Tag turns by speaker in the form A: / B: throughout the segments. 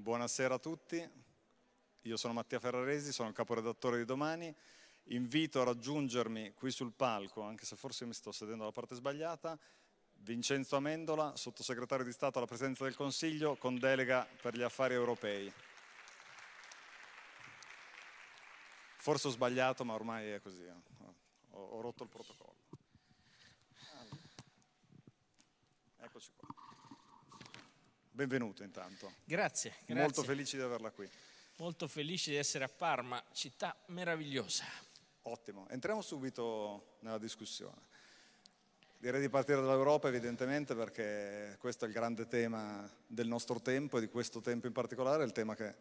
A: Buonasera a tutti, io sono Mattia Ferraresi, sono il caporedattore di Domani, invito a raggiungermi qui sul palco, anche se forse mi sto sedendo alla parte sbagliata, Vincenzo Amendola, sottosegretario di Stato alla Presidenza del Consiglio, con delega per gli affari europei. Forse ho sbagliato, ma ormai è così, eh. ho, ho rotto il protocollo. Benvenuto intanto.
B: Grazie, grazie. Molto
A: felice di averla qui.
B: Molto felice di essere a Parma, città meravigliosa.
A: Ottimo, entriamo subito nella discussione. Direi di partire dall'Europa evidentemente perché questo è il grande tema del nostro tempo e di questo tempo in particolare, il tema che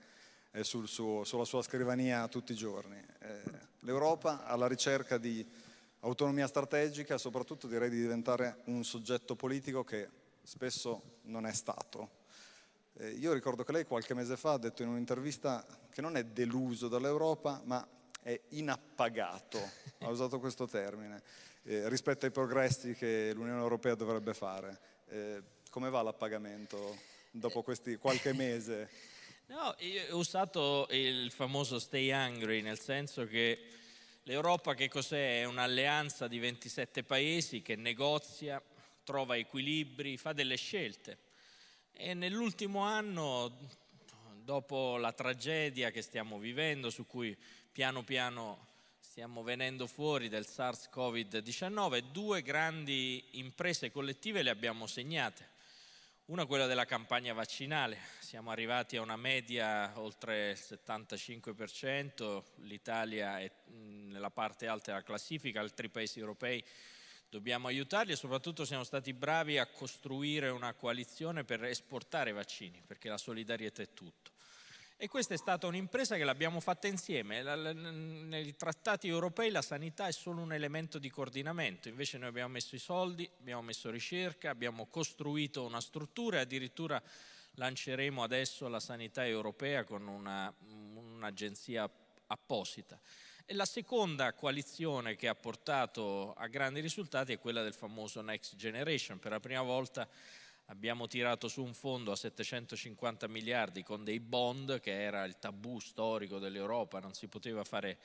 A: è sul suo, sulla sua scrivania tutti i giorni. Eh, L'Europa alla ricerca di autonomia strategica, soprattutto direi di diventare un soggetto politico che spesso non è stato eh, io ricordo che lei qualche mese fa ha detto in un'intervista che non è deluso dall'Europa, ma è inappagato, ha usato questo termine, eh, rispetto ai progressi che l'Unione Europea dovrebbe fare. Eh, come va l'appagamento dopo questi qualche mese?
B: No, io ho usato il famoso stay angry, nel senso che l'Europa che cos'è? È un'alleanza di 27 paesi che negozia, trova equilibri, fa delle scelte e nell'ultimo anno, dopo la tragedia che stiamo vivendo, su cui piano piano stiamo venendo fuori del SARS-CoV-19, due grandi imprese collettive le abbiamo segnate. Una quella della campagna vaccinale, siamo arrivati a una media oltre il 75%, l'Italia è mm, nella parte alta della classifica, altri paesi europei Dobbiamo aiutarli e soprattutto siamo stati bravi a costruire una coalizione per esportare vaccini, perché la solidarietà è tutto. E questa è stata un'impresa che l'abbiamo fatta insieme. Nei trattati europei la sanità è solo un elemento di coordinamento, invece noi abbiamo messo i soldi, abbiamo messo ricerca, abbiamo costruito una struttura e addirittura lanceremo adesso la sanità europea con una, un'agenzia apposita. La seconda coalizione che ha portato a grandi risultati è quella del famoso Next Generation. Per la prima volta abbiamo tirato su un fondo a 750 miliardi con dei bond, che era il tabù storico dell'Europa, non si poteva fare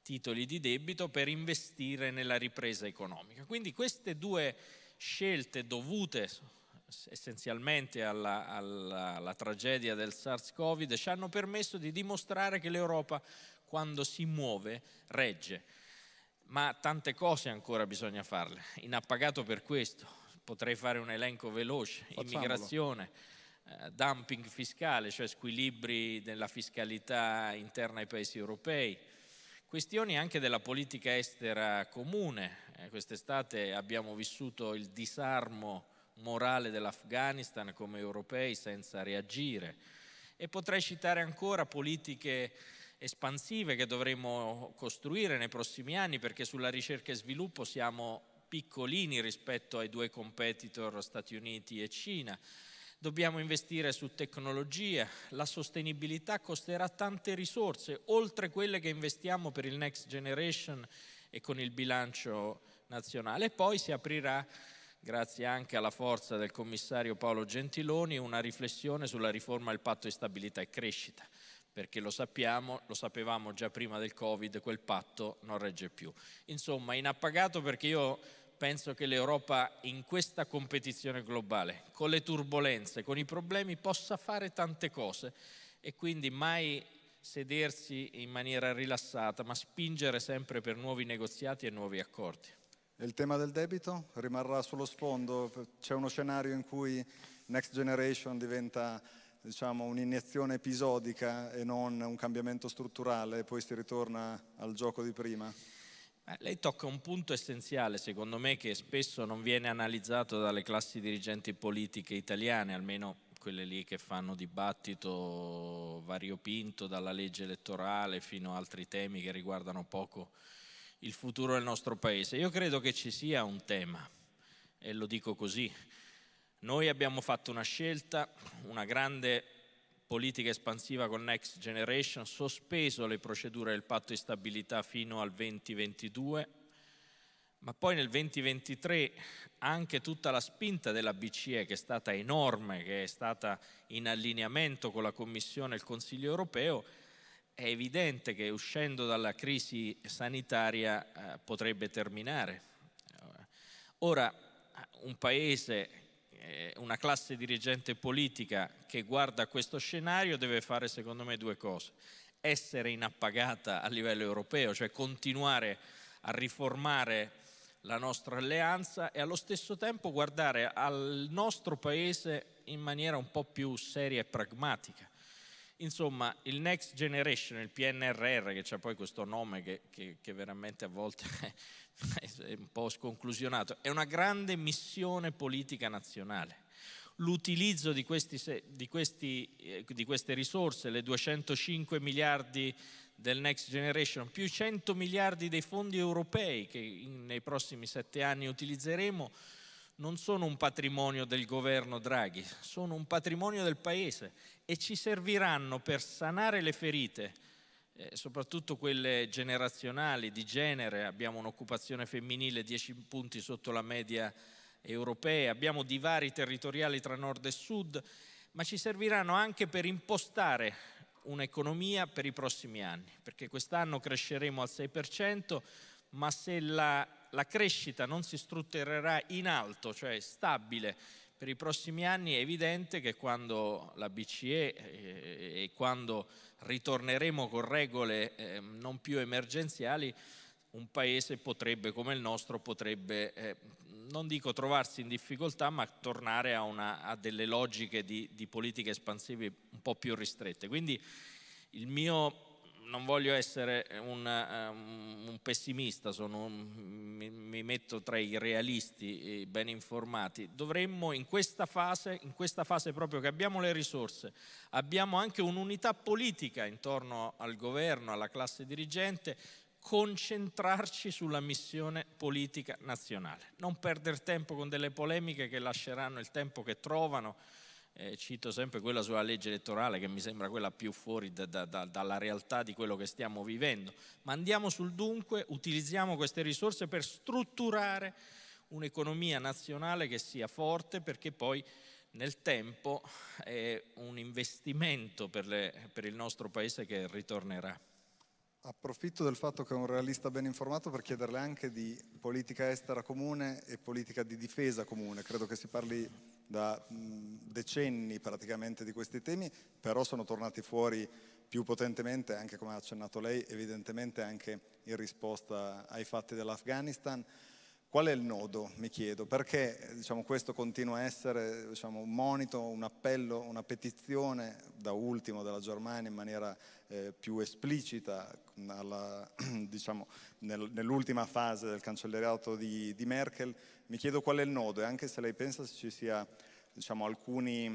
B: titoli di debito per investire nella ripresa economica. Quindi queste due scelte dovute essenzialmente alla, alla, alla tragedia del SARS-CoV ci hanno permesso di dimostrare che l'Europa quando si muove regge. Ma tante cose ancora bisogna farle, inappagato per questo, potrei fare un elenco veloce, Facciamolo. immigrazione, eh, dumping fiscale, cioè squilibri della fiscalità interna ai paesi europei, questioni anche della politica estera comune. Eh, quest'estate abbiamo vissuto il disarmo morale dell'Afghanistan come europei senza reagire e potrei citare ancora politiche espansive che dovremo costruire nei prossimi anni perché sulla ricerca e sviluppo siamo piccolini rispetto ai due competitor Stati Uniti e Cina. Dobbiamo investire su tecnologie, la sostenibilità costerà tante risorse, oltre quelle che investiamo per il Next Generation e con il bilancio nazionale. E poi si aprirà, grazie anche alla forza del commissario Paolo Gentiloni, una riflessione sulla riforma del patto di stabilità e crescita perché lo sappiamo, lo sapevamo già prima del Covid, quel patto non regge più. Insomma, inappagato perché io penso che l'Europa in questa competizione globale, con le turbulenze, con i problemi, possa fare tante cose e quindi mai sedersi in maniera rilassata, ma spingere sempre per nuovi negoziati e nuovi accordi.
A: E il tema del debito rimarrà sullo sfondo? C'è uno scenario in cui Next Generation diventa diciamo, un'iniezione episodica e non un cambiamento strutturale e poi si ritorna al gioco di prima?
B: Eh, lei tocca un punto essenziale, secondo me, che spesso non viene analizzato dalle classi dirigenti politiche italiane, almeno quelle lì che fanno dibattito variopinto dalla legge elettorale fino a altri temi che riguardano poco il futuro del nostro Paese. Io credo che ci sia un tema, e lo dico così, noi abbiamo fatto una scelta, una grande politica espansiva con Next Generation, sospeso le procedure del patto di stabilità fino al 2022, ma poi nel 2023 anche tutta la spinta della BCE che è stata enorme, che è stata in allineamento con la Commissione e il Consiglio europeo, è evidente che uscendo dalla crisi sanitaria eh, potrebbe terminare. Ora, un paese eh, una classe dirigente politica che guarda questo scenario deve fare secondo me due cose. Essere inappagata a livello europeo, cioè continuare a riformare la nostra alleanza e allo stesso tempo guardare al nostro paese in maniera un po' più seria e pragmatica. Insomma, il Next Generation, il PNRR, che c'è poi questo nome che, che, che veramente a volte è un po' sconclusionato, è una grande missione politica nazionale l'utilizzo di, questi, di, questi, eh, di, queste risorse, le 205 miliardi del Next Generation, più i 100 miliardi dei fondi europei che nei prossimi sette anni utilizzeremo, non sono un patrimonio del governo Draghi, sono un patrimonio del Paese e ci serviranno per sanare le ferite, eh, soprattutto quelle generazionali, di genere, abbiamo un'occupazione femminile 10 punti sotto la media europea, abbiamo divari territoriali tra nord e sud, ma ci serviranno anche per impostare un'economia per i prossimi anni, perché quest'anno cresceremo al 6%, ma se la la crescita non si strutturerà in alto, cioè stabile per i prossimi anni, è evidente che quando la BCE eh, e quando ritorneremo con regole ehm, non più emergenziali, un paese potrebbe, come il nostro, potrebbe, eh, non dico trovarsi in difficoltà, ma tornare a, una, a delle logiche di, di politiche espansive un po' più ristrette. Quindi il mio non voglio essere un, ehm, un pessimista, un, mi, mi, metto tra i realisti ben informati, dovremmo in questa fase, in questa fase proprio che abbiamo le risorse, abbiamo anche un'unità politica intorno al governo, alla classe dirigente, concentrarci sulla missione politica nazionale, non perdere tempo con delle polemiche che lasceranno il tempo che trovano eh, cito sempre quella sulla legge elettorale che mi sembra quella più fuori da, da, da, dalla realtà di quello che stiamo vivendo, ma andiamo sul dunque, utilizziamo queste risorse per strutturare un'economia nazionale che sia forte perché poi nel tempo è un investimento per, le, per il nostro Paese che ritornerà.
A: Approfitto del fatto che è un realista ben informato per chiederle anche di politica estera comune e politica di difesa comune. Credo che si parli da decenni praticamente di questi temi, però sono tornati fuori più potentemente, anche come ha accennato lei, evidentemente anche in risposta ai fatti dell'Afghanistan. Qual è il nodo, mi chiedo? Perché diciamo, questo continua a essere diciamo, un monito, un appello, una petizione, da ultimo della Germania in maniera eh, più esplicita alla, diciamo, nel, nell'ultima fase del cancellerato di, di Merkel, mi chiedo qual è il nodo e anche se lei pensa se ci sia diciamo, alcuni,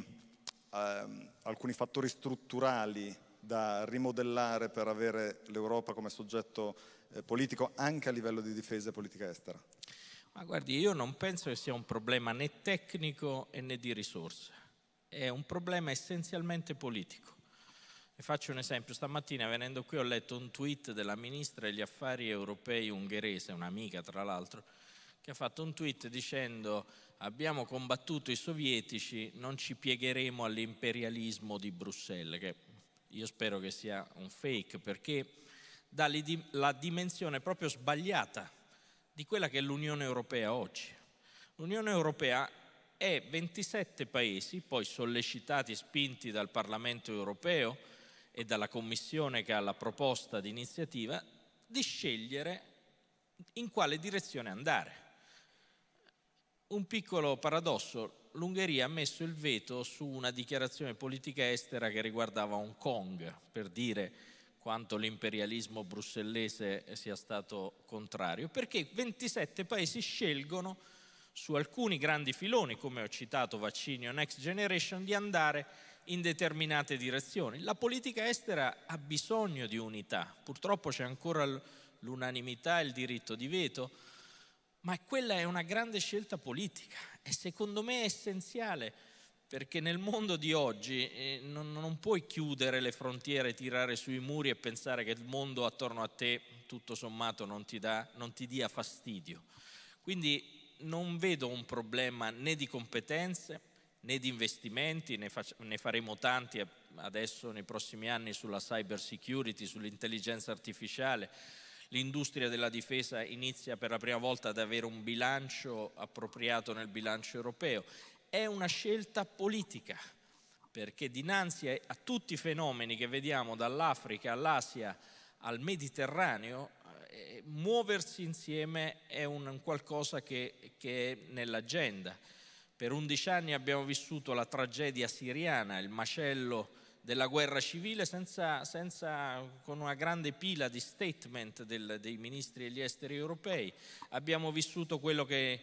A: eh, alcuni fattori strutturali da rimodellare per avere l'Europa come soggetto eh, politico anche a
B: livello di difesa e politica estera. Ma guardi, io non penso che sia un problema né tecnico né di risorse, è un problema essenzialmente politico. E faccio un esempio, stamattina venendo qui ho letto un tweet della ministra degli affari europei ungherese, un'amica tra l'altro, che ha fatto un tweet dicendo abbiamo combattuto i sovietici, non ci piegheremo all'imperialismo di Bruxelles, che io spero che sia un fake perché dà la dimensione proprio sbagliata di quella che è l'Unione Europea oggi. L'Unione Europea è 27 paesi, poi sollecitati, e spinti dal Parlamento Europeo e dalla Commissione che ha la proposta di iniziativa, di scegliere in quale direzione andare un piccolo paradosso, l'Ungheria ha messo il veto su una dichiarazione politica estera che riguardava Hong Kong, per dire quanto l'imperialismo brussellese sia stato contrario, perché 27 paesi scelgono su alcuni grandi filoni, come ho citato vaccini o next generation, di andare in determinate direzioni. La politica estera ha bisogno di unità, purtroppo c'è ancora l'unanimità e il diritto di veto, ma quella è una grande scelta politica e secondo me è essenziale perché nel mondo di oggi eh, non, non, puoi chiudere le frontiere, tirare sui muri e pensare che il mondo attorno a te tutto sommato non ti, dà, non ti dia fastidio. Quindi non vedo un problema né di competenze né di investimenti, ne, fac- ne faremo tanti eh, adesso nei prossimi anni sulla cyber security, sull'intelligenza artificiale, l'industria della difesa inizia per la prima volta ad avere un bilancio appropriato nel bilancio europeo. È una scelta politica, perché dinanzi a tutti i fenomeni che vediamo dall'Africa all'Asia al Mediterraneo, eh, muoversi insieme è un qualcosa che, che è nell'agenda. Per 11 anni abbiamo vissuto la tragedia siriana, il macello della guerra civile senza, senza, con una grande pila di statement del, dei ministri degli esteri europei. Abbiamo vissuto quello che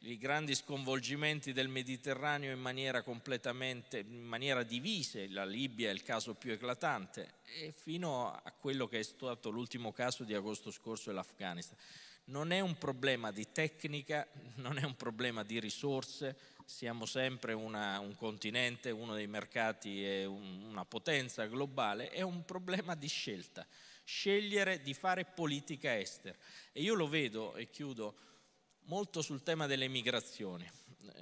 B: i grandi sconvolgimenti del Mediterraneo in maniera completamente, in maniera divisa, la Libia è il caso più eclatante, e fino a quello che è stato l'ultimo caso di agosto scorso e l'Afghanistan non è un problema di tecnica, non è un problema di risorse, siamo sempre una, un continente, uno dei mercati è un, una potenza globale, è un problema di scelta, scegliere di fare politica estera. E io lo vedo, e chiudo, molto sul tema delle migrazioni.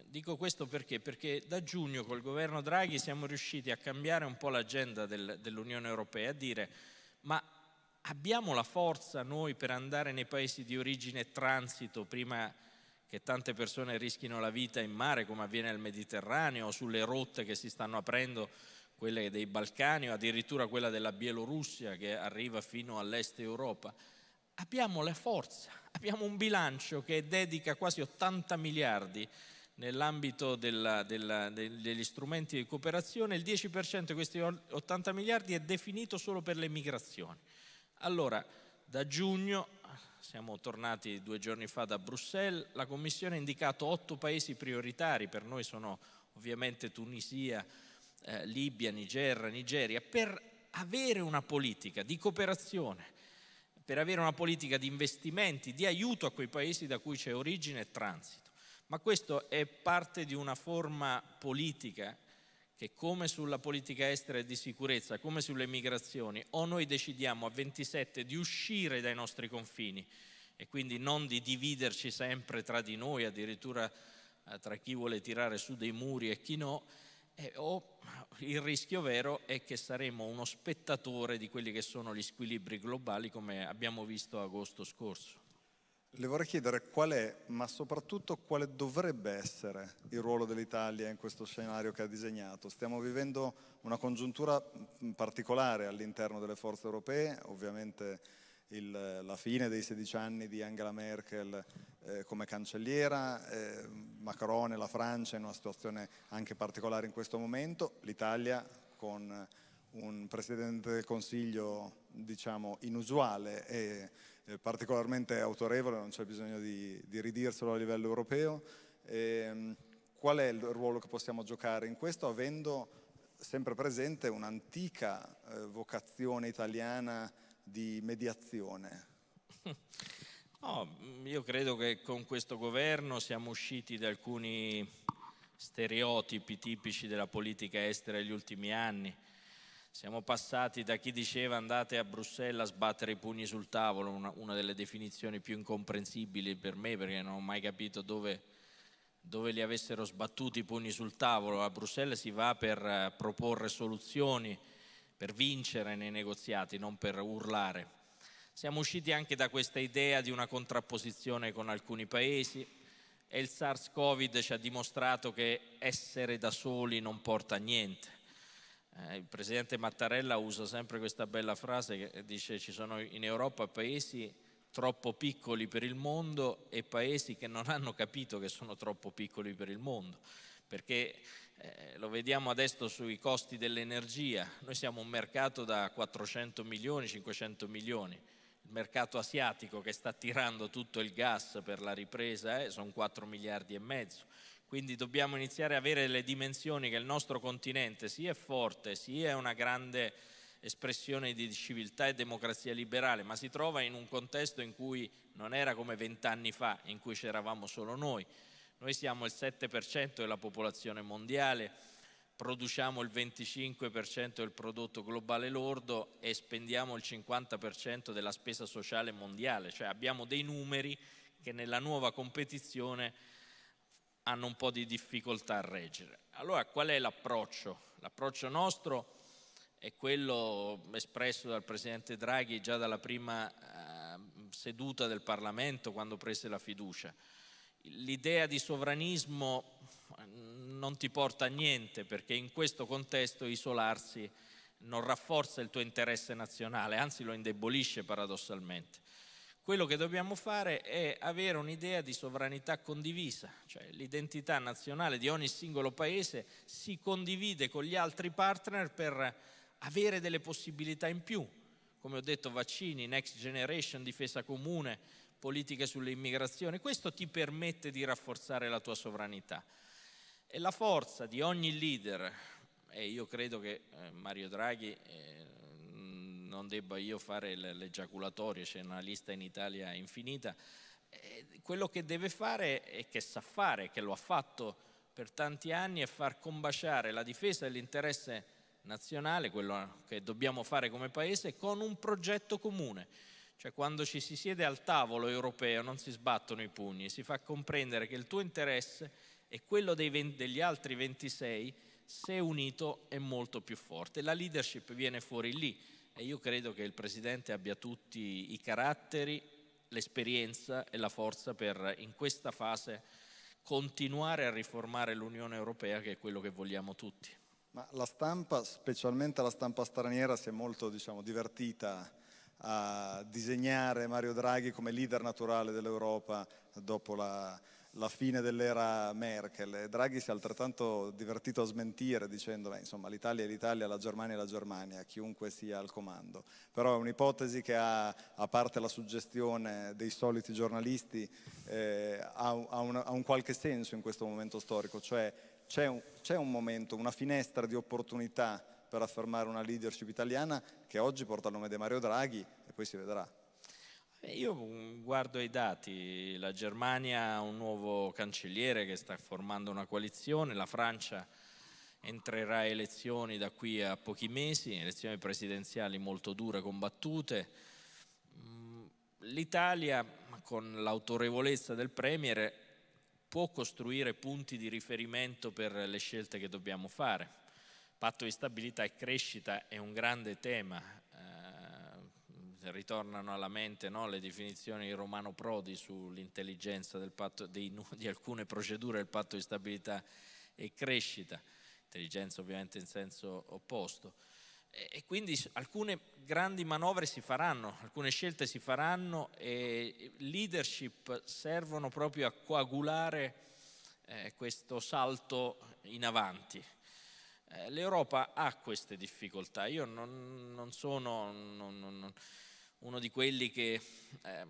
B: Dico questo perché? Perché da giugno col governo Draghi siamo riusciti a cambiare un po' l'agenda del, dell'Unione Europea, a dire ma abbiamo la forza noi per andare nei paesi di origine e transito prima che tante persone rischino la vita in mare come avviene nel Mediterraneo o sulle rotte che si stanno aprendo, quelle dei Balcani o addirittura quella della Bielorussia che arriva fino all'est Europa. Abbiamo la forza, abbiamo un bilancio che dedica quasi 80 miliardi nell'ambito della, della, degli strumenti di cooperazione, il 10% di questi 80 miliardi è definito solo per le migrazioni. Allora, da giugno, siamo tornati due giorni fa da Bruxelles, la Commissione ha indicato otto paesi prioritari, per noi sono ovviamente Tunisia, eh, Libia, Nigeria, Nigeria, per avere una politica di cooperazione, per avere una politica di investimenti, di aiuto a quei paesi da cui c'è origine e transito. Ma questo è parte di una forma politica che come sulla politica estera e di sicurezza, come sulle migrazioni, o noi decidiamo a 27 di uscire dai nostri confini e quindi non di dividerci sempre tra di noi, addirittura eh, tra chi vuole tirare su dei muri e chi no, eh, o il rischio vero è che saremo uno spettatore di quelli che sono gli squilibri globali come abbiamo visto agosto scorso
A: le vorrei chiedere qual è, ma soprattutto quale dovrebbe essere
B: il ruolo dell'Italia
A: in questo scenario che ha disegnato. Stiamo vivendo una congiuntura particolare all'interno delle forze europee, ovviamente il, la fine dei 16 anni di Angela Merkel eh, come cancelliera, eh, Macron e la Francia in una situazione anche particolare in questo momento, l'Italia con un Presidente del Consiglio diciamo inusuale e particolarmente autorevole, non c'è bisogno di, di, ridirselo a livello europeo. E, ehm, qual è il ruolo che possiamo giocare in questo avendo sempre presente un'antica eh, vocazione italiana di mediazione?
B: No, mm, io credo che con questo governo siamo usciti da alcuni stereotipi tipici della politica estera degli ultimi anni siamo passati da chi diceva andate a Bruxelles a sbattere i pugni sul tavolo, una, una delle definizioni più incomprensibili per me perché non ho mai capito dove, dove li avessero sbattuti i pugni sul tavolo. A Bruxelles si va per eh, proporre soluzioni, per vincere nei negoziati, non per urlare. Siamo usciti anche da questa idea di una contrapposizione con alcuni paesi e il SARS-CoV ci ha dimostrato che essere da soli non porta a niente. Eh, il presidente Mattarella usa sempre questa bella frase che dice ci sono in Europa paesi troppo piccoli per il mondo e paesi che non hanno capito che sono troppo piccoli per il mondo, perché eh, lo vediamo adesso sui costi dell'energia, noi siamo un mercato da 400 milioni, 500 milioni, il mercato asiatico che sta tirando tutto il gas per la ripresa eh, sono 4 miliardi e mezzo, quindi dobbiamo iniziare a avere le dimensioni che il nostro continente sia forte, sia una grande espressione di civiltà e democrazia liberale, ma si trova in un contesto in cui non era come vent'anni fa, in cui c'eravamo solo noi. Noi siamo il 7% della popolazione mondiale, produciamo il 25% del prodotto globale lordo e spendiamo il 50% della spesa sociale mondiale, cioè abbiamo dei numeri che nella nuova competizione hanno un po' di difficoltà a reggere. Allora qual è l'approccio? L'approccio nostro è quello espresso dal Presidente Draghi già dalla prima eh, seduta del Parlamento quando prese la fiducia. L'idea di sovranismo mm, non ti porta a niente perché in questo contesto isolarsi non rafforza il tuo interesse nazionale, anzi lo indebolisce paradossalmente quello che dobbiamo fare è avere un'idea di sovranità condivisa, cioè l'identità nazionale di ogni singolo paese si condivide con gli altri partner per avere delle possibilità in più, come ho detto vaccini, next generation, difesa comune, politiche sull'immigrazione, questo ti permette di rafforzare la tua sovranità. E la forza di ogni leader, e io credo che eh, Mario Draghi eh, non debba io fare l'egiaculatorio, c'è una lista in Italia infinita, eh, quello che deve fare e che sa fare, che lo ha fatto per tanti anni, è far combaciare la difesa dell'interesse nazionale, quello che dobbiamo fare come Paese, con un progetto comune. Cioè quando ci si siede al tavolo europeo non si sbattono i pugni, si fa comprendere che il tuo interesse e quello 20, degli altri 26, se unito, è molto più forte. La leadership viene fuori lì e io credo che il Presidente abbia tutti i caratteri, l'esperienza e la forza per in questa fase continuare a riformare l'Unione Europea che è quello che vogliamo tutti.
A: Ma la stampa, specialmente la stampa straniera, si è molto diciamo, divertita a disegnare Mario Draghi come leader naturale dell'Europa dopo la, la fine dell'era Merkel e Draghi si è altrettanto divertito a smentire dicendo beh, insomma l'Italia è l'Italia, la Germania è la Germania, chiunque sia al comando. Però è un'ipotesi che ha, a parte la suggestione dei soliti giornalisti, eh, ha, ha, un, ha un qualche senso in questo momento storico, cioè c'è un, c'è un momento, una finestra di opportunità per affermare una leadership italiana che oggi porta il nome di Mario Draghi e poi si vedrà.
B: Eh, io mm, guardo i dati, la Germania ha un nuovo cancelliere che sta formando una coalizione, la Francia entrerà a elezioni da qui a pochi mesi, elezioni presidenziali molto dure, combattute. Mm, L'Italia, con l'autorevolezza del Premier, può costruire punti di riferimento per le scelte che dobbiamo fare. Patto di stabilità e crescita è un grande tema, ritornano alla mente no, le definizioni di Romano Prodi sull'intelligenza patto, dei, di alcune procedure del patto di stabilità e crescita, intelligenza ovviamente in senso opposto. E, e quindi alcune grandi manovre si faranno, alcune scelte si faranno e leadership servono proprio a coagulare eh, questo salto in avanti. Eh, L'Europa ha queste difficoltà, io non, non sono... Non, non, uno di quelli che eh,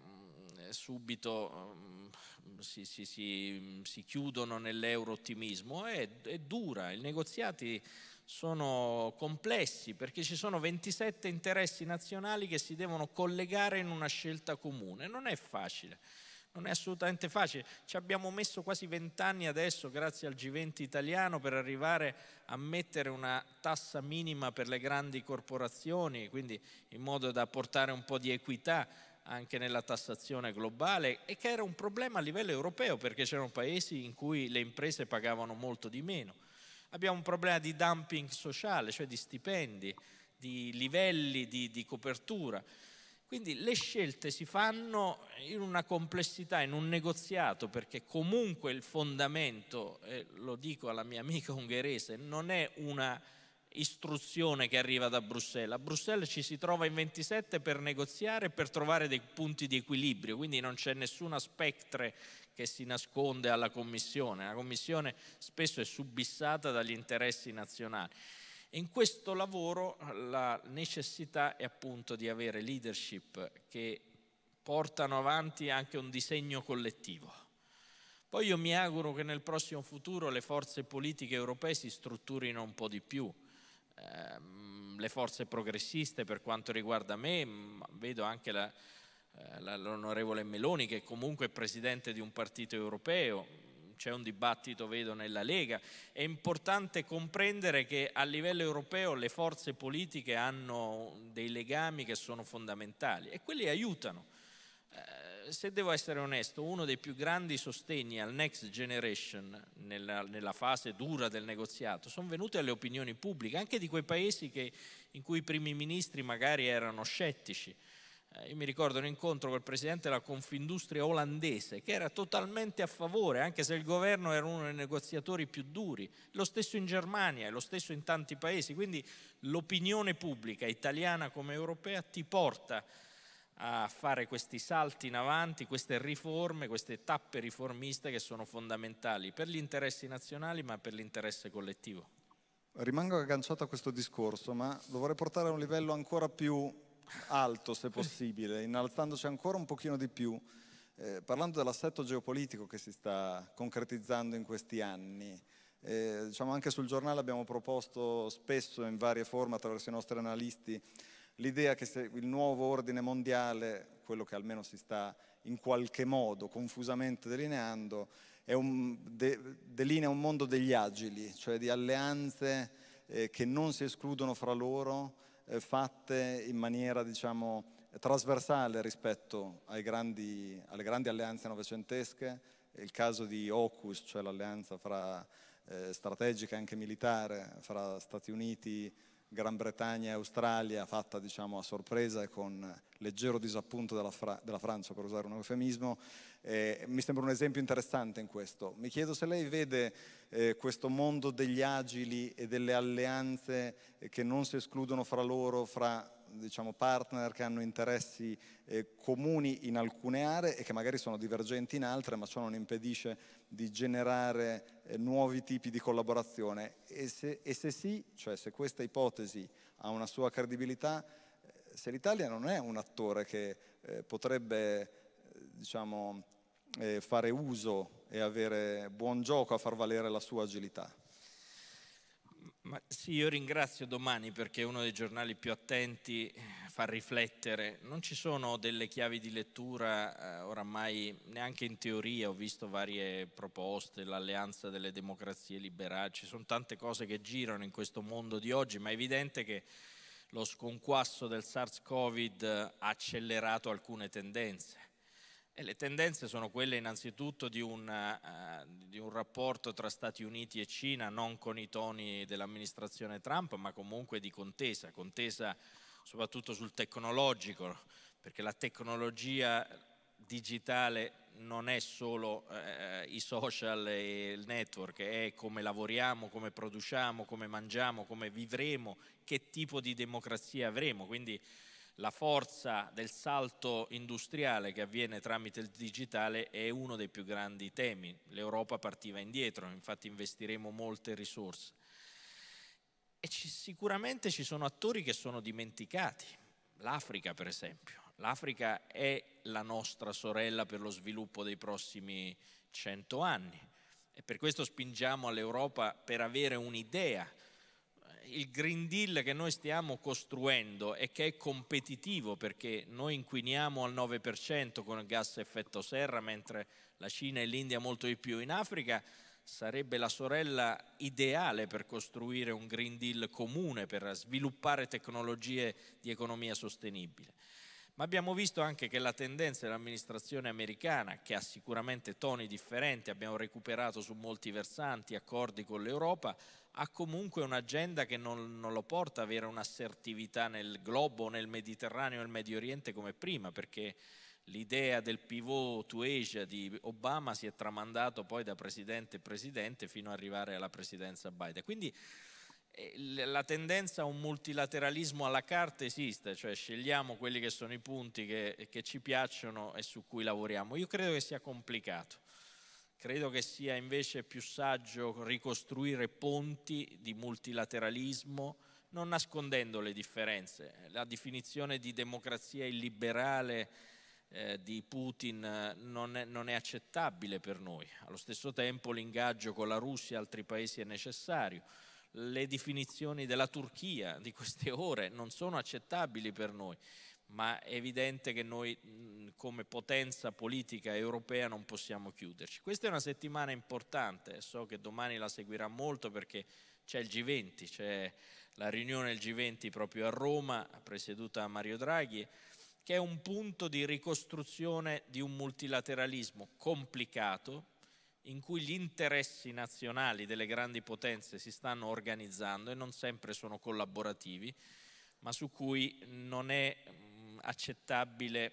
B: subito ehm, si, si, si, si, chiudono nell'euro-ottimismo, è, è dura, i negoziati sono complessi perché ci sono 27 interessi nazionali che si devono collegare in una scelta comune, non è facile non è assolutamente facile. Ci abbiamo messo quasi vent'anni adesso, grazie al G20 italiano, per arrivare a mettere una tassa minima per le grandi corporazioni, quindi in modo da portare un po' di equità anche nella tassazione globale e che era un problema a livello europeo perché c'erano paesi in cui le imprese pagavano molto di meno. Abbiamo un problema di dumping sociale, cioè di stipendi, di livelli di, di copertura. Quindi le scelte si fanno in una complessità, in un negoziato, perché comunque il fondamento, eh, lo dico alla mia amica ungherese, non è una istruzione che arriva da Bruxelles. A Bruxelles ci si trova in 27 per negoziare e per trovare dei punti di equilibrio, quindi non c'è nessuna spectre che si nasconde alla Commissione. La Commissione spesso è subissata dagli interessi nazionali in questo lavoro la necessità è appunto di avere leadership che portano avanti anche un disegno collettivo. Poi io mi auguro che nel prossimo futuro le forze politiche europee si strutturino un po' di più. Ehm, le forze progressiste per quanto riguarda me, vedo anche eh, la, l'onorevole Meloni che comunque è presidente di un partito europeo, c'è un dibattito, vedo, nella Lega, è importante comprendere che a livello europeo le forze politiche hanno dei legami che sono fondamentali e quelli aiutano. Eh, se devo essere onesto, uno dei più grandi sostegni al Next Generation nella, nella fase dura del negoziato sono venuti alle opinioni pubbliche, anche di quei paesi che, in cui i primi ministri magari erano scettici eh, io mi ricordo un incontro col presidente della Confindustria olandese che era totalmente a favore, anche se il governo era uno dei negoziatori più duri, lo stesso in Germania e lo stesso in tanti paesi, quindi l'opinione pubblica italiana come europea ti porta a fare questi salti in avanti, queste riforme, queste tappe riformiste che sono fondamentali per gli interessi nazionali ma per l'interesse collettivo.
A: Rimango agganciato a questo discorso, ma lo vorrei portare a un livello ancora più alto se possibile, innalzandoci ancora un pochino di più, eh, parlando dell'assetto geopolitico che si sta concretizzando in questi anni. Eh, diciamo anche sul giornale abbiamo proposto spesso in varie forme attraverso i nostri analisti l'idea che se il nuovo ordine mondiale, quello che almeno si sta in qualche modo confusamente delineando, un, de, delinea un mondo degli agili, cioè di alleanze eh, che non si escludono fra loro, eh, fatte in maniera diciamo, trasversale rispetto grandi, alle grandi alleanze novecentesche, il caso di Ocus, cioè l'alleanza fra, eh, strategica e anche militare fra Stati Uniti, Gran Bretagna e Australia fatta diciamo, a sorpresa e con leggero disappunto della, Fra- della Francia, per usare un eufemismo, eh, mi sembra un esempio interessante in questo. Mi chiedo se lei vede eh, questo mondo degli agili e delle alleanze eh, che non si escludono fra loro, fra diciamo, partner che hanno interessi eh, comuni in alcune aree e che magari sono divergenti in altre, ma ciò non impedisce di generare eh, nuovi tipi di collaborazione. E se, e se sì, cioè se questa ipotesi ha una sua credibilità, eh, se l'Italia non è un attore che eh, potrebbe eh, diciamo, eh, fare uso e avere buon gioco a far valere la sua agilità.
B: Ma sì, io ringrazio domani perché è uno dei giornali più attenti, fa riflettere. Non ci sono delle chiavi di lettura eh, oramai neanche in teoria, ho visto varie proposte, l'alleanza delle democrazie liberali, ci sono tante cose che girano in questo mondo di oggi, ma è evidente che lo sconquasso del SARS-CoV ha accelerato alcune tendenze e le tendenze sono quelle innanzitutto di un, uh, di un, rapporto tra Stati Uniti e Cina, non con i toni dell'amministrazione Trump, ma comunque di contesa, contesa soprattutto sul tecnologico, perché la tecnologia digitale non è solo uh, i social e il network, è come lavoriamo, come produciamo, come mangiamo, come vivremo, che tipo di democrazia avremo. Quindi la forza del salto industriale che avviene tramite il digitale è uno dei più grandi temi. L'Europa partiva indietro, infatti investiremo molte risorse. E ci, sicuramente ci sono attori che sono dimenticati, l'Africa per esempio. L'Africa è la nostra sorella per lo sviluppo dei prossimi cento anni e per questo spingiamo all'Europa per avere un'idea il Green Deal che noi stiamo costruendo e che è competitivo perché noi inquiniamo al 9% con il gas effetto serra, mentre la Cina e l'India molto di più, in Africa sarebbe la sorella ideale per costruire un Green Deal comune, per sviluppare tecnologie di economia sostenibile. Ma abbiamo visto anche che la tendenza dell'amministrazione americana, che ha sicuramente toni differenti, abbiamo recuperato su molti versanti accordi con l'Europa, ha comunque un'agenda che non, non lo porta ad avere un'assertività nel globo, nel Mediterraneo, nel Medio Oriente come prima, perché l'idea del pivot to Asia di Obama si è tramandato poi da presidente a presidente fino ad arrivare alla presidenza Biden. Quindi eh, la tendenza a un multilateralismo alla carta esiste, cioè scegliamo quelli che sono i punti che, che ci piacciono e su cui lavoriamo. Io credo che sia complicato Credo che sia invece più saggio ricostruire ponti di multilateralismo non nascondendo le differenze. La definizione di democrazia illiberale eh, di Putin non è, non è accettabile per noi. Allo stesso tempo l'ingaggio con la Russia e altri paesi è necessario. Le definizioni della Turchia di queste ore non sono accettabili per noi ma è evidente che noi come potenza politica europea non possiamo chiuderci. Questa è una settimana importante, so che domani la seguirà molto perché c'è il G20, c'è la riunione del G20 proprio a Roma, presieduta da Mario Draghi, che è un punto di ricostruzione di un multilateralismo complicato in cui gli interessi nazionali delle grandi potenze si stanno organizzando e non sempre sono collaborativi, ma su cui non è accettabile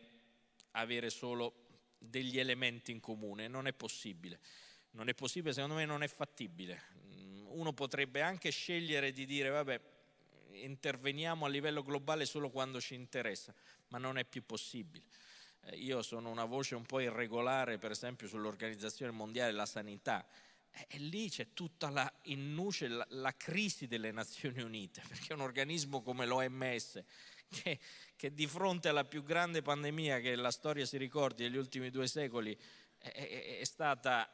B: avere solo degli elementi in comune, non è possibile. Non è possibile, secondo me non è fattibile. Mm, uno potrebbe anche scegliere di dire, vabbè, interveniamo a livello globale solo quando ci interessa, ma non è più possibile. Eh, io sono una voce un po' irregolare, per esempio, sull'Organizzazione Mondiale della Sanità. E lì c'è tutta la in la, la crisi delle Nazioni Unite, perché un organismo come l'OMS, che, che di fronte alla più grande pandemia che la storia si ricordi negli ultimi due secoli è, è, è stata,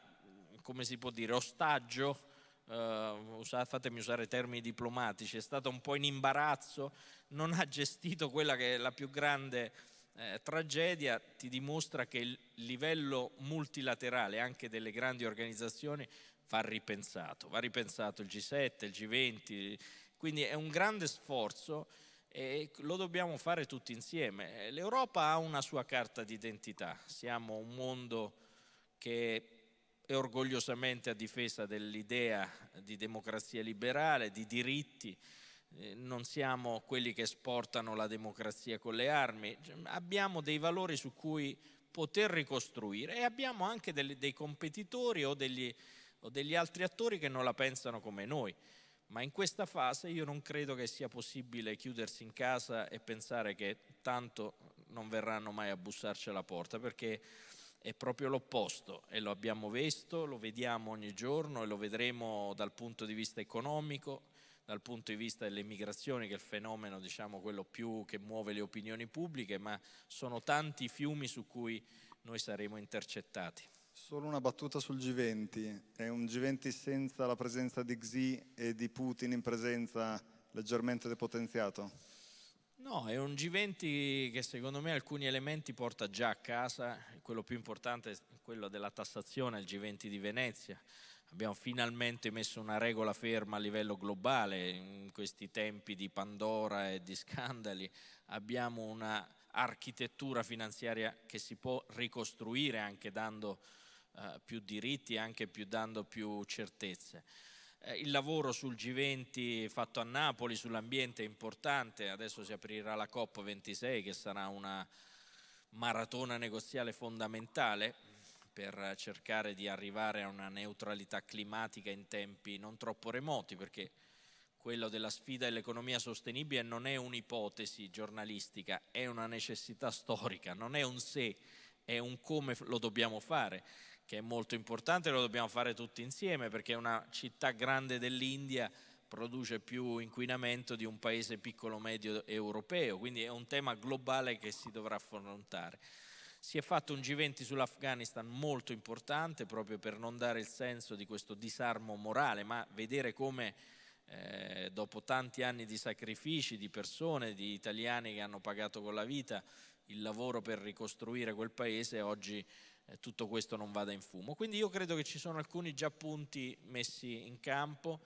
B: come si può dire, ostaggio, Uh, eh, usate, fatemi usare termini diplomatici, è stata un po' in imbarazzo, non ha gestito quella che è la più grande eh, tragedia, ti dimostra che il livello multilaterale anche delle grandi organizzazioni va ripensato, va ripensato il G7, il G20, quindi è un grande sforzo e lo dobbiamo fare tutti insieme. L'Europa ha una sua carta d'identità, siamo un mondo che è orgogliosamente a difesa dell'idea di democrazia liberale, di diritti, eh, non siamo quelli che esportano la democrazia con le armi, abbiamo dei valori su cui poter ricostruire e abbiamo anche dei competitori o degli, o degli altri attori che non la pensano come noi ma in questa fase io non credo che sia possibile chiudersi in casa e pensare che tanto non verranno mai a bussarci alla porta, perché è proprio l'opposto e lo abbiamo visto, lo vediamo ogni giorno e lo vedremo dal punto di vista economico, dal punto di vista delle migrazioni, che è il fenomeno, diciamo, quello più che muove le opinioni pubbliche, ma sono tanti i fiumi su cui noi saremo intercettati.
A: Solo una battuta sul G20. È un G20 senza la presenza di Xi e di Putin in presenza leggermente depotenziato?
B: No, è un G20 che secondo me alcuni elementi porta già a casa. Quello più importante è quello della tassazione, il G20 di Venezia. Abbiamo finalmente messo una regola ferma a livello globale in questi tempi di Pandora e di scandali. Abbiamo una architettura finanziaria che si può ricostruire anche dando eh, più diritti e anche più, dando più certezze. Eh, il lavoro sul G20 fatto a Napoli sull'ambiente è importante, adesso si aprirà la COP26 che sarà una maratona negoziale fondamentale per cercare di arrivare a una neutralità climatica in tempi non troppo remoti, perché quello della sfida dell'economia sostenibile non è un'ipotesi giornalistica, è una necessità storica, non è un se, è un come lo dobbiamo fare che è molto importante, lo dobbiamo fare tutti insieme perché una città grande dell'India produce più inquinamento di un paese piccolo medio europeo, quindi è un tema globale che si dovrà affrontare. Si è fatto un G20 sull'Afghanistan molto importante proprio per non dare il senso di questo disarmo morale, ma vedere come eh, dopo tanti anni di sacrifici di persone, di italiani che hanno pagato con la vita il lavoro per ricostruire quel paese, oggi eh, tutto questo non vada in fumo. Quindi io credo che ci sono alcuni già punti messi in campo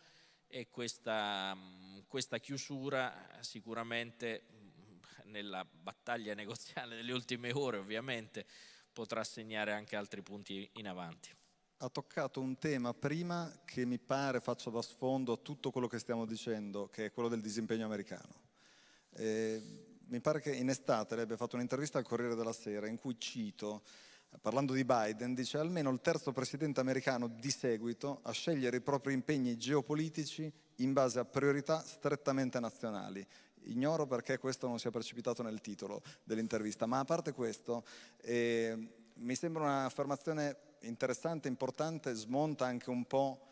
B: e questa, mm, questa chiusura sicuramente mm, nella battaglia negoziale delle ultime ore ovviamente potrà segnare anche altri punti in avanti.
A: Ha toccato un tema prima che mi pare faccia da sfondo a tutto quello che stiamo dicendo, che è quello del disimpegno americano. Eh, mi pare che in estate lei abbia fatto un'intervista al Corriere della Sera in cui cito parlando di Biden, dice almeno il terzo presidente americano di seguito a scegliere i propri impegni geopolitici in base a priorità strettamente nazionali. Ignoro perché questo non sia precipitato nel titolo dell'intervista, ma a parte questo, eh, mi sembra un'affermazione interessante, importante, smonta anche un po'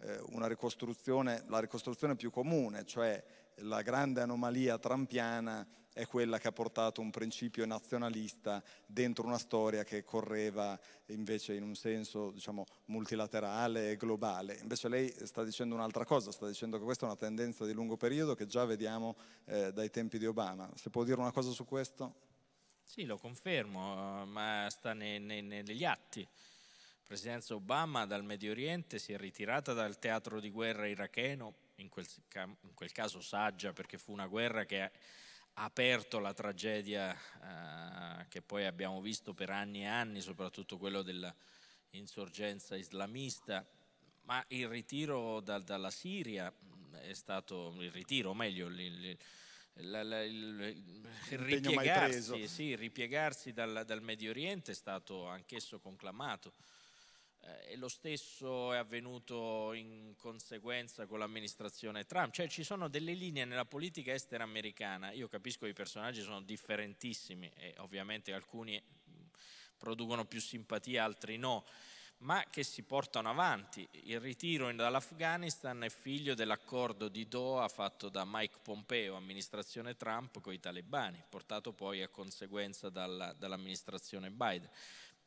A: eh, una ricostruzione, la ricostruzione più comune, cioè la grande anomalia trampiana è quella che ha portato un principio nazionalista dentro una storia che correva invece in un senso diciamo, multilaterale e globale. Invece lei sta dicendo un'altra cosa, sta dicendo che questa è una tendenza di lungo periodo che già vediamo eh, dai tempi di Obama. Se può dire una cosa su questo?
B: Sì, lo confermo, eh, ma sta ne, ne, negli atti. La presidenza Obama dal Medio Oriente si è ritirata dal teatro di guerra iracheno in quel, in quel caso saggia perché fu una guerra che ha aperto la tragedia eh, che poi abbiamo visto per anni e anni, soprattutto quello dell'insorgenza islamista, ma il ritiro da, dalla Siria mm, è stato il ritiro, o meglio, il, la, la, il, il ripiegarsi, sì, ripiegarsi dal, dal, Medio Oriente è stato anch'esso conclamato. Eh, e lo stesso è avvenuto in conseguenza con l'amministrazione Trump, cioè ci sono delle linee nella politica estera americana, io capisco che i personaggi sono differentissimi e ovviamente alcuni mm, producono più simpatia, altri no, ma che si portano avanti. Il ritiro dall'Afghanistan è figlio dell'accordo di Doha fatto da Mike Pompeo, amministrazione Trump, con i talebani, portato poi a conseguenza dalla, dall'amministrazione Biden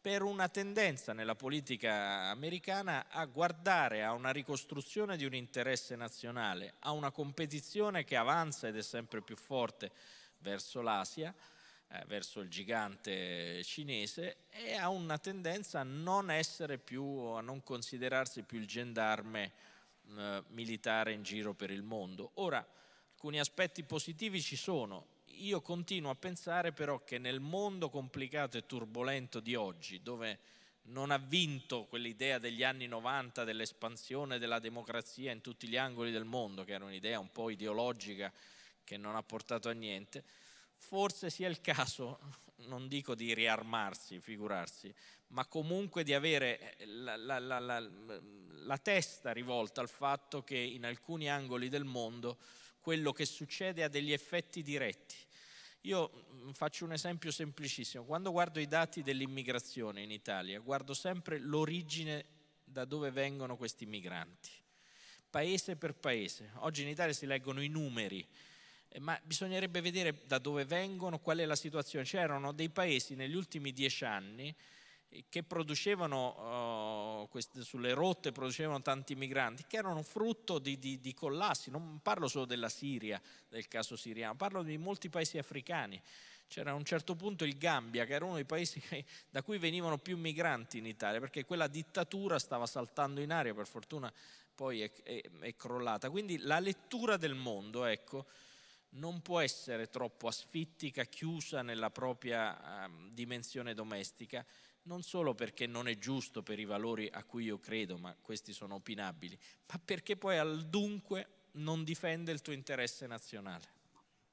B: per una tendenza nella politica americana a guardare a una ricostruzione di un interesse nazionale, a una competizione che avanza ed è sempre più forte verso l'Asia, eh, verso il gigante cinese e a una tendenza a non essere più, a non considerarsi più il gendarme eh, militare in giro per il mondo. Ora, alcuni aspetti positivi ci sono, io continuo a pensare però che nel mondo complicato e turbolento di oggi, dove non ha vinto quell'idea degli anni 90 dell'espansione della democrazia in tutti gli angoli del mondo, che era un'idea un po' ideologica che non ha portato a niente, forse sia il caso, non dico di riarmarsi, figurarsi, ma comunque di avere la, la, la, la, testa rivolta al fatto che in alcuni angoli del mondo quello che succede ha degli effetti diretti io mm, faccio un esempio semplicissimo. Quando guardo i dati dell'immigrazione in Italia, guardo sempre l'origine da dove vengono questi migranti, paese per paese. Oggi in Italia si leggono i numeri, eh, ma bisognerebbe vedere da dove vengono, qual è la situazione. C'erano dei paesi negli ultimi dieci anni che producevano, uh, queste, sulle rotte producevano tanti migranti, che erano frutto di, di, di, collassi. Non parlo solo della Siria, del caso siriano, parlo di molti paesi africani. C'era a un certo punto il Gambia, che era uno dei paesi che, da cui venivano più migranti in Italia, perché quella dittatura stava saltando in aria, per fortuna poi è, è, è crollata. Quindi la lettura del mondo, ecco, non può essere troppo asfittica, chiusa nella propria um, dimensione domestica, non solo perché non è giusto per i valori a cui io credo, ma questi sono opinabili, ma perché poi al dunque non difende il tuo interesse nazionale.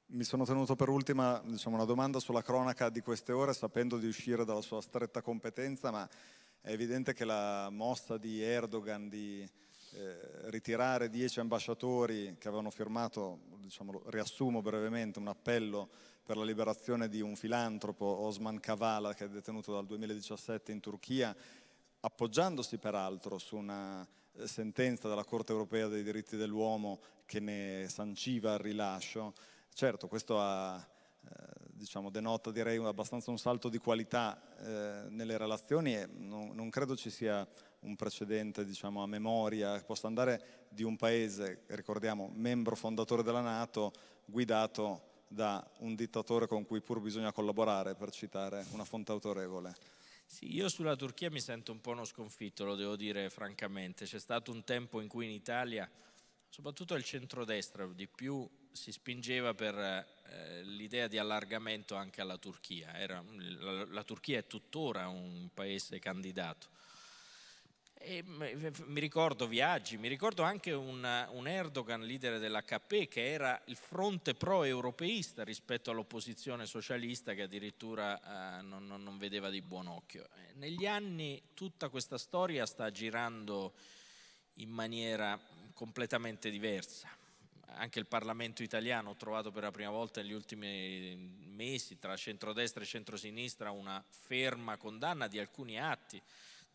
A: Mi sono tenuto per ultima diciamo, una domanda sulla cronaca di queste ore, sapendo di uscire dalla sua stretta competenza, ma è evidente che la mossa di Erdogan di eh, ritirare dieci ambasciatori che avevano firmato, diciamo, riassumo brevemente, un appello per la liberazione di un filantropo, Osman Kavala, che è detenuto dal 2017 in Turchia, appoggiandosi peraltro su una eh, sentenza della Corte europea dei diritti dell'uomo che ne sanciva il rilascio. Certo, questo ha, eh, diciamo, denota direi abbastanza un salto di qualità eh, nelle relazioni e non, non credo ci sia un precedente diciamo, a memoria, posso andare di un paese, ricordiamo, membro fondatore della Nato, guidato da un dittatore con cui pur bisogna collaborare, per citare una fonte autorevole. Sì,
B: io sulla Turchia mi sento un po' uno sconfitto, lo devo dire francamente. C'è stato un tempo in cui in Italia, soprattutto il centrodestra di più, si spingeva per eh, l'idea di allargamento anche alla Turchia. Era, la, la Turchia è tuttora un paese candidato e mi ricordo viaggi, mi ricordo anche un, un Erdogan, leader dell'HP, che era il fronte pro-europeista rispetto all'opposizione socialista che addirittura eh, non, non, vedeva di buon occhio. Eh, negli anni tutta questa storia sta girando in maniera completamente diversa. Anche il Parlamento italiano ho trovato per la prima volta negli ultimi mesi tra centrodestra e centrosinistra una ferma condanna di alcuni atti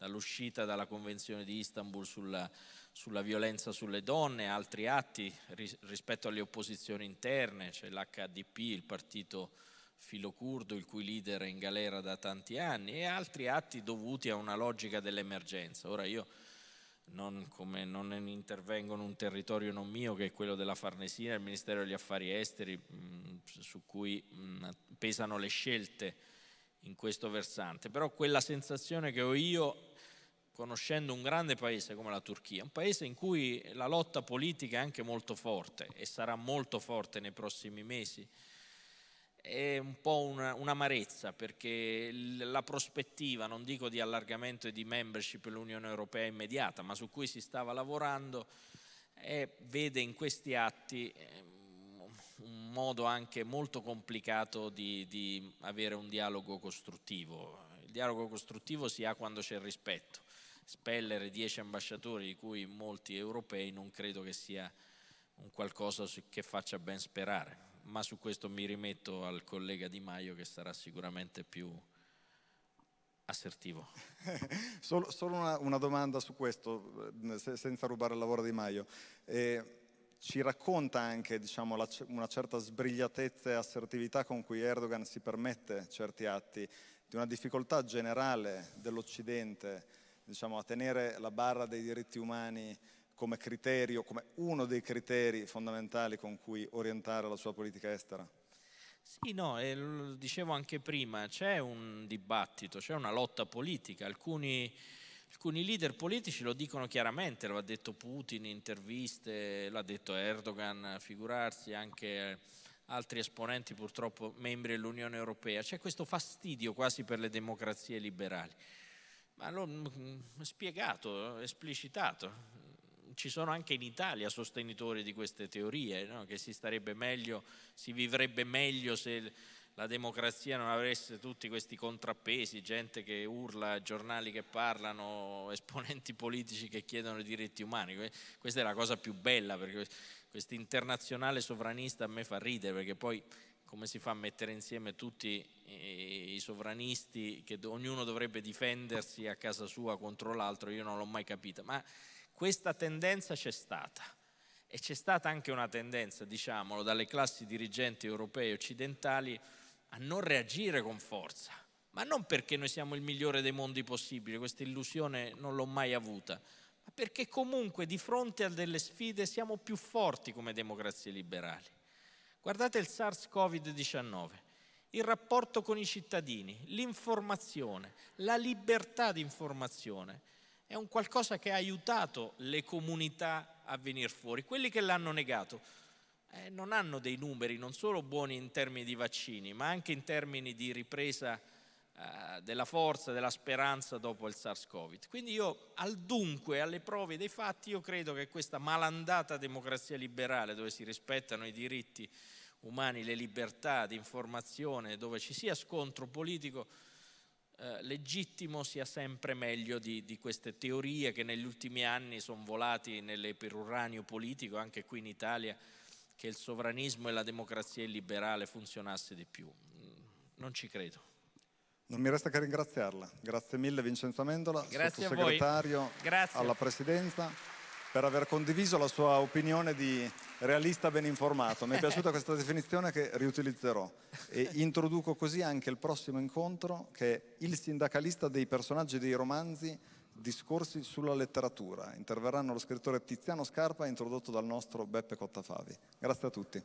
B: dall'uscita dalla Convenzione di Istanbul sulla, sulla violenza sulle donne, altri atti ris rispetto alle opposizioni interne, c'è cioè l'HDP, il partito filocurdo, il cui leader è in galera da tanti anni, e altri atti dovuti a una logica dell'emergenza. Ora io non, come, non intervengo in un territorio non mio, che è quello della Farnesina, il Ministero degli Affari Esteri, mh, su cui mh, pesano le scelte in questo versante, però quella sensazione che ho io conoscendo un grande paese come la Turchia, un paese in cui la lotta politica è anche molto forte e sarà molto forte nei prossimi mesi, è un po' una, un'amarezza perché la prospettiva, non dico di allargamento e di membership all'Unione Europea immediata, ma su cui si stava lavorando, è, vede in questi atti ehm, un modo anche molto complicato di, di avere un dialogo costruttivo. Il dialogo costruttivo si ha quando c'è il rispetto spellere dieci ambasciatori di cui molti europei non credo che sia un qualcosa che faccia ben sperare, ma su questo mi rimetto al collega Di Maio che sarà sicuramente più assertivo. solo,
A: solo una, una, domanda su questo, se, senza rubare il lavoro di Maio. Eh, ci racconta anche diciamo, la, una certa sbrigliatezza e assertività con cui Erdogan si permette certi atti, di una difficoltà generale dell'Occidente diciamo, a tenere la barra dei diritti umani come criterio, come uno dei criteri fondamentali con cui orientare la sua politica estera?
B: Sì, no, e lo dicevo anche prima, c'è un dibattito, c'è una lotta politica, alcuni, alcuni leader politici lo dicono chiaramente, lo ha detto Putin in interviste, l'ha detto Erdogan, figurarsi anche altri esponenti purtroppo membri dell'Unione Europea, c'è questo fastidio quasi per le democrazie liberali. Ma l'ho mm, mm, spiegato, esplicitato. Ci sono anche in Italia sostenitori di queste teorie, no? che si starebbe meglio, si vivrebbe meglio se la democrazia non avesse tutti questi contrappesi, gente che urla, giornali che parlano, esponenti politici che chiedono i diritti umani. Questa è la cosa più bella, perché questo internazionale sovranista a me fa ridere, perché poi come si fa a mettere insieme tutti i sovranisti che ognuno dovrebbe difendersi a casa sua contro l'altro, io non l'ho mai capita, ma questa tendenza c'è stata e c'è stata anche una tendenza, diciamolo, dalle classi dirigenti europee e occidentali a non reagire con forza, ma non perché noi siamo il migliore dei mondi possibili, questa illusione non l'ho mai avuta, ma perché comunque di fronte a delle sfide siamo più forti come democrazie liberali. Guardate il SARS-CoV-19, il rapporto con i cittadini, l'informazione, la libertà di informazione. È un qualcosa che ha aiutato le comunità a venire fuori. Quelli che l'hanno negato eh, non hanno dei numeri non solo buoni in termini di vaccini, ma anche in termini di ripresa eh, della forza, della speranza dopo il SARS-CoV. Quindi io al dunque, alle prove dei fatti, io credo che questa malandata democrazia liberale dove si rispettano i diritti umani, le libertà di informazione, dove ci sia scontro politico, eh, legittimo sia sempre meglio di, di, queste teorie che negli ultimi anni sono volati nelle, per uranio politico, anche qui in Italia, che il sovranismo e la democrazia liberale funzionasse di più. Non ci credo.
A: Non mi resta che ringraziarla. Grazie mille Vincenzo Amendola, Grazie sottosegretario alla Presidenza, per aver condiviso la sua opinione di realista ben informato. Mi è piaciuta questa definizione che riutilizzerò e introduco così anche il prossimo incontro che è il sindacalista dei personaggi dei romanzi discorsi sulla letteratura. Interverranno lo scrittore Tiziano Scarpa introdotto dal nostro Beppe Cottafavi. Grazie a tutti.